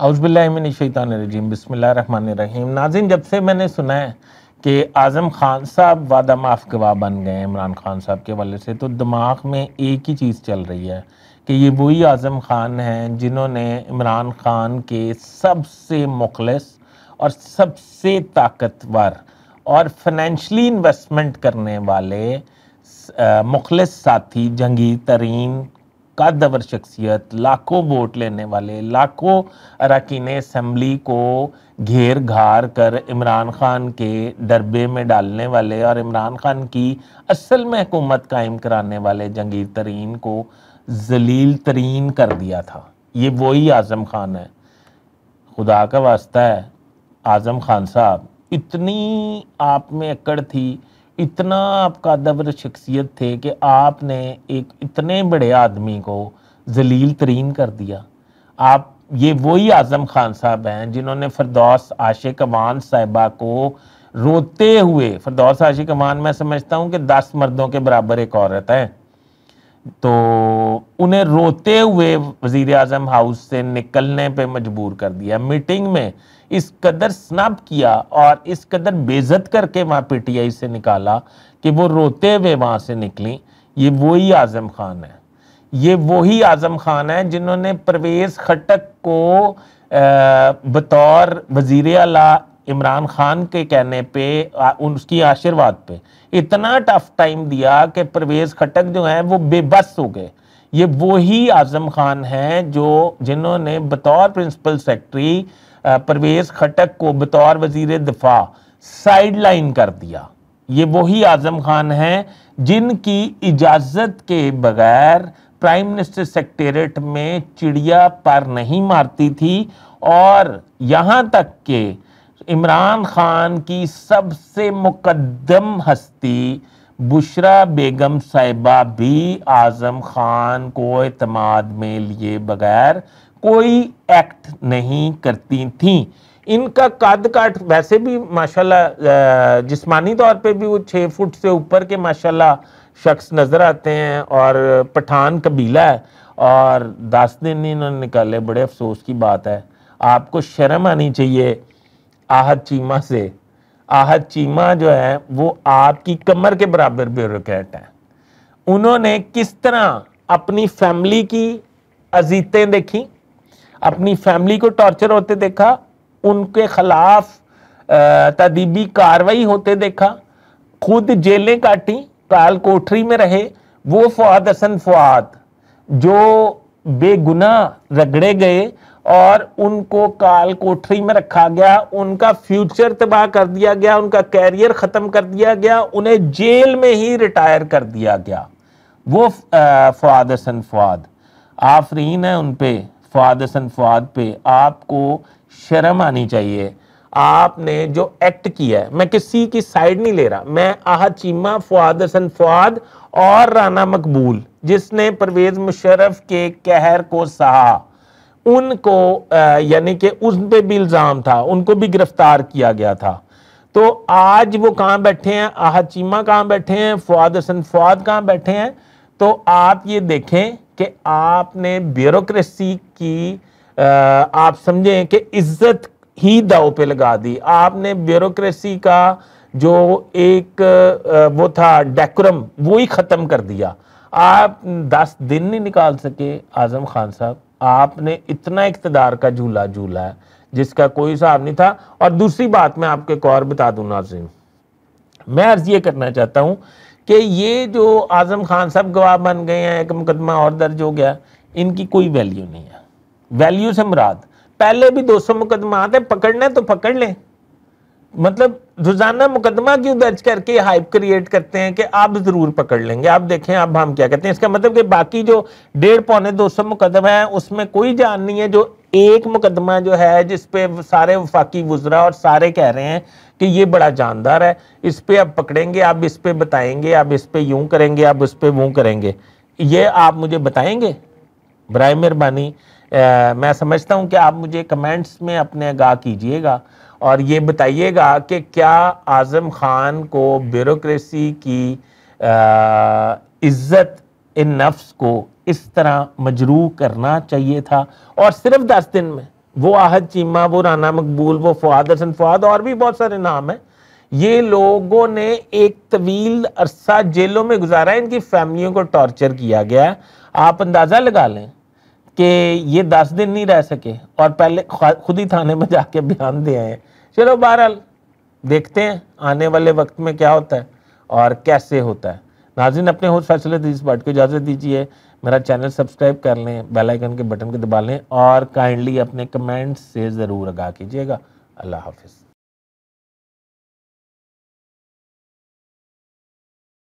बसमिल रहीम नाजिन जब से मैंने सुना है कि आज़म खान साहब वादा माफ़ गवाह बन गए इमरान खान साहब के वाले से तो दिमाग में एक ही चीज़ चल रही है कि ये वही आज़म खान हैं जिन्होंने इमरान खान के सबसे मुखलस और सबसे ताकतवर और फाइनेंशली इन्वेस्टमेंट करने वाले मुखलस साथी जंगी तरीन कादवर शख्सियत लाखों वोट लेने वाले लाखों अरकान असम्बली को घेर घार कर इमरान खान के दरबे में डालने वाले और इमरान खान की असल में हुकूमत कायम कराने वाले जंगीर तरीन को जलील तरीन कर दिया था ये वही आज़म खान है खुदा का वास्ता है आज़म खान साहब इतनी आप में अकड़ थी इतना आपका कादबर शख्सियत थे कि आपने एक इतने बड़े आदमी को जलील तरीन कर दिया आप ये वही आज़म खान साहब हैं जिन्होंने फरदौस आशिक अमान साहबा को रोते हुए फरदौस आशिक अमान मैं समझता हूँ कि दस मर्दों के बराबर एक औरत है तो उन्हें रोते हुए वजीर आजम हाउस से निकलने पे मजबूर कर दिया मीटिंग में इस कदर स्नब किया और इस कदर बेजत करके वहाँ पी टी आई से निकाला कि वो रोते हुए वहाँ से निकली ये वही आज़म खान है ये वही आज़म खान है जिन्होंने परवेज़ खटक को बतौर वजीर अला इमरान खान के कहने पे उनकी आशीर्वाद पे इतना टफ टाइम दिया कि परवेज खटक जो हैं वो बेबस हो गए ये वही आजम खान हैं जो जिन्होंने बतौर प्रिंसिपल सेक्रेटरी परवेज खटक को बतौर वजीर दफा साइड लाइन कर दिया ये वही आजम खान हैं जिनकी इजाज़त के बगैर प्राइम मिनिस्टर सेक्रेटेरिएट में चिड़िया पर नहीं मारती थी और यहाँ तक के इमरान खान की सबसे मुकदम हस्ती बुशरा बेगम साहिबा भी आज़म खान को अतमाद में लिए बगैर कोई एक्ट नहीं करती थी इनका कद काट वैसे भी माशाल्लाह जिस्मानी तौर पे भी वो छः फुट से ऊपर के माशाल्लाह शख्स नज़र आते हैं और पठान कबीला है और दस दिन इन्होंने निकाले बड़े अफसोस की बात है आपको शर्म आनी चाहिए आहत चीमा से आहत चीमा जो है वो आपकी कमर के बराबर ब्यूरोक्रेट है उन्होंने किस तरह अपनी फैमिली की अजीतें देखी अपनी फैमिली को टॉर्चर होते देखा उनके खिलाफ तदीबी कार्रवाई होते देखा खुद जेलें काटी काल कोठरी में रहे वो फवाद हसन फवाद जो बेगुना रगड़े गए और उनको काल कोठरी में रखा गया उनका फ्यूचर तबाह कर दिया गया उनका कैरियर खत्म कर दिया गया उन्हें जेल में ही रिटायर कर दिया गया वो फवाद हसन फवाद आफरीन है उन पे फवाद हसन फवाद पे आपको शर्म आनी चाहिए आपने जो एक्ट किया है मैं किसी की साइड नहीं ले रहा मैं आह चीमा फवाद हसन फवाद और राना मकबूल जिसने परवेज मुशरफ के कहर को सहा उनको यानी कि उन पे भी इल्ज़ाम था उनको भी गिरफ्तार किया गया था तो आज वो कहाँ बैठे हैं आह चीमा कहाँ बैठे हैं फवाद हसन फवाद कहाँ बैठे हैं तो आप ये देखें कि आपने ब्यूरोक्रेसी की आ, आप समझें कि इज्जत ही दाव पे लगा दी आपने ब्यूरोक्रेसी का जो एक वो था डेकोरम वो ही ख़त्म कर दिया आप दस दिन नहीं निकाल सके आज़म खान साहब आपने इतना इकतदार का झूला झूला जिसका कोई हिसाब नहीं था और दूसरी बात मैं आपके एक और बता दूं नाजिम मैं अर्ज ये करना चाहता हूं कि ये जो आजम खान साहब गवाह बन गए हैं एक मुकदमा और दर्ज हो गया इनकी कोई वैल्यू नहीं है वैल्यू से मुराद पहले भी 200 मुकदमा आते पकड़ने तो पकड़ लें मतलब रोजाना मुकदमा क्यों दर्ज करके हाइप क्रिएट करते हैं कि आप जरूर पकड़ लेंगे आप देखें आप हम क्या कहते हैं इसका मतलब कि बाकी जो डेढ़ पौने दो सौ मुकदमा है उसमें कोई जान नहीं है जो एक मुकदमा जो है जिसपे सारे वफाकी गुजरा और सारे कह रहे हैं कि ये बड़ा जानदार है इस पर आप पकड़ेंगे आप इस पर बताएंगे आप इस पर यूं करेंगे आप उस पर वूं करेंगे ये आप मुझे बताएंगे बरए मेहरबानी मैं समझता हूँ कि आप मुझे कमेंट्स में अपने आगाह कीजिएगा और ये बताइएगा कि क्या आज़म खान को ब्यूरोसी की इज़्ज़त इन नफ्स को इस तरह मजरू करना चाहिए था और सिर्फ दस दिन में वो आहद चीमा वो राना मकबूल वो फवाद हसन फवाद और भी बहुत सारे नाम हैं ये लोगों ने एक तवील अरसा जेलों में गुजारा इनकी फैमिलियों को टॉर्चर किया गया आप अंदाज़ा लगा लें कि ये दस दिन नहीं रह सके और पहले खुद ही थाने में जाके बयान दे आए चलो बहरहाल देखते हैं आने वाले वक्त में क्या होता है और कैसे होता है नाजिन अपने होश फैसले इस बात को इजाज़त दीजिए मेरा चैनल सब्सक्राइब कर लें बेल आइकन के बटन को दबा लें और काइंडली अपने कमेंट्स से ज़रूर आगा कीजिएगा अल्लाह हाफिज़